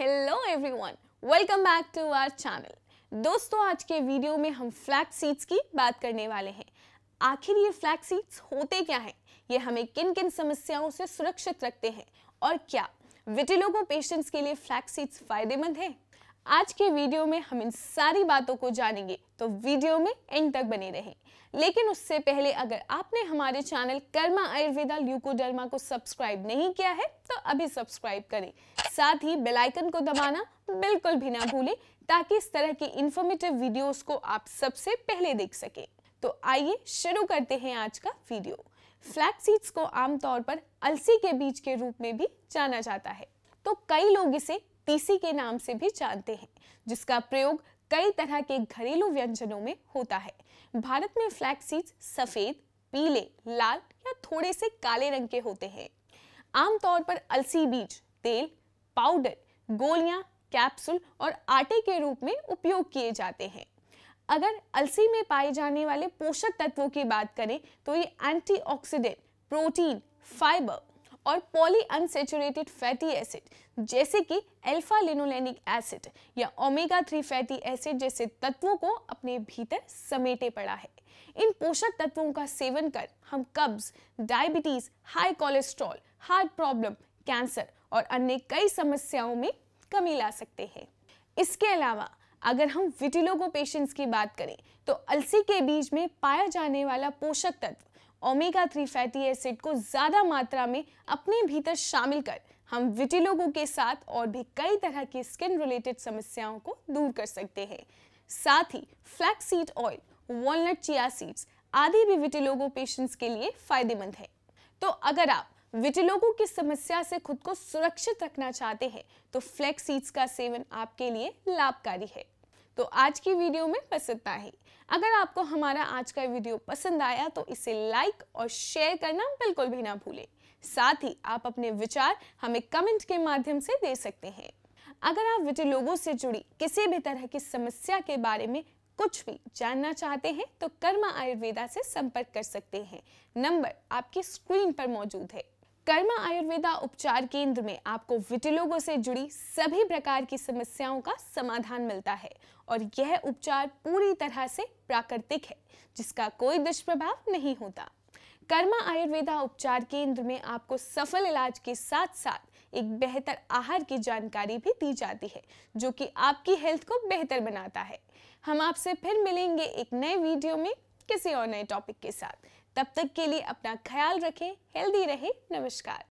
hello everyone welcome back to our channel दोस्तों आज के वीडियो में हम फ्लैक्स सीड्स की बात करने वाले हैं आखिर ये फ्लैक्स सीड्स होते क्या हैं ये हमें किन किन समस्याओं से सुरक्षित रखते हैं और क्या विटिलोगो पेशेंट्स के लिए फ्लैक्स सीड्स फायदेमंद हैं आज के वीडियो में हम इन सारी बातों को जानेंगे तो वीडियो में एंड तक बने रहें लेकिन उससे पहले अगर आपने हमारे चैनल कर्मा आयुर्वेदा ल्यूकोडर्मा को सब्सक्राइब नहीं किया है तो अभी सब्सक्राइब करें साथ ही बेल आइकन को दबाना बिल्कुल भी ना भूलें ताकि इस तरह की इंफॉर्मेटिव वीडियोस को आप सबसे पहले देख सकें तो आइए शुरू करते हैं आज का वीडियो फ्लैक्स सीड्स को आमतौर पर अलसी के बीज के रूप में भी जाना जाता है तो कई लोग इसे तीसी के नाम से भी जानते हैं जिसका प्रयोग कई तरह के घरेलू व्यंजनों में होता है भारत में सीड्स सफेद पीले लाल या थोड़े से काले रंग के होते हैं आमतौर पर अलसी बीज तेल पाउडर गोलियां कैप्सूल और आटे के रूप में उपयोग किए जाते हैं अगर अलसी में पाए जाने वाले पोषक तत्वों की बात करें तो ये एंटीऑक्सीडेंट प्रोटीन फाइबर और पॉलीअनसेचुरेटेड फैटी एसिड जैसे कि अल्फा लिनोलेनिक एसिड या ओमेगा थ्री फैटी एसिड जैसे तत्वों को अपने भीतर समेटे पड़ा है इन पोषक तत्वों का सेवन कर हम कब्ज diabetes high cholesterol heart problem cancer और अन्य कई समस्याओं में कमी ला सकते हैं इसके अलावा अगर हम विटिलोगो पेशेंट्स की बात करें तो अलसी के बीज में पाया जाने वाला पोषक तत्व ओमेगा थ्री फैटी एसिड को ज़्यादा मात्रा में अपने भीतर शामिल कर हम विटी के साथ और भी कई तरह की स्किन रिलेटेड समस्याओं को दूर कर सकते हैं साथ ही flaxseed oil walnut chia seeds आदि भी विटिलोगो पेशेंट्स के लिए फायदेमंद है तो अगर आप विटिलोगो की समस्या से खुद को सुरक्षित रखना चाहते हैं तो फ्लैक्स सीड्स का सेवन आपके लिए लाभकारी है तो आज की वीडियो में बस इतना ही अगर आपको हमारा आज का वीडियो पसंद आया तो इसे लाइक और शेयर करना बिल्कुल भी ना भूलें साथ ही आप अपने विचार हमें कमेंट के माध्यम से दे सकते हैं अगर आप विटे लोगों से जुड़ी किसी भी तरह की समस्या के बारे में कुछ भी जानना चाहते हैं तो कर्मा आयुर्वेदा से संपर्क कर सकते हैं नंबर आपकी स्क्रीन पर मौजूद है कर्मा आयुर्वेदा उपचार केंद्र में आपको विटिलोगो से जुड़ी सभी प्रकार की समस्याओं का समाधान मिलता है और यह उपचार पूरी तरह से प्राकृतिक है जिसका कोई दुष्प्रभाव नहीं होता कर्मा आयुर्वेदा उपचार केंद्र में आपको सफल इलाज के साथ साथ एक बेहतर आहार की जानकारी भी दी जाती है जो कि आपकी हेल्थ को बेहतर बनाता है हम आपसे फिर मिलेंगे एक नए वीडियो में किसी और नए टॉपिक के साथ तब तक के लिए अपना ख्याल रखें हेल्दी रहें नमस्कार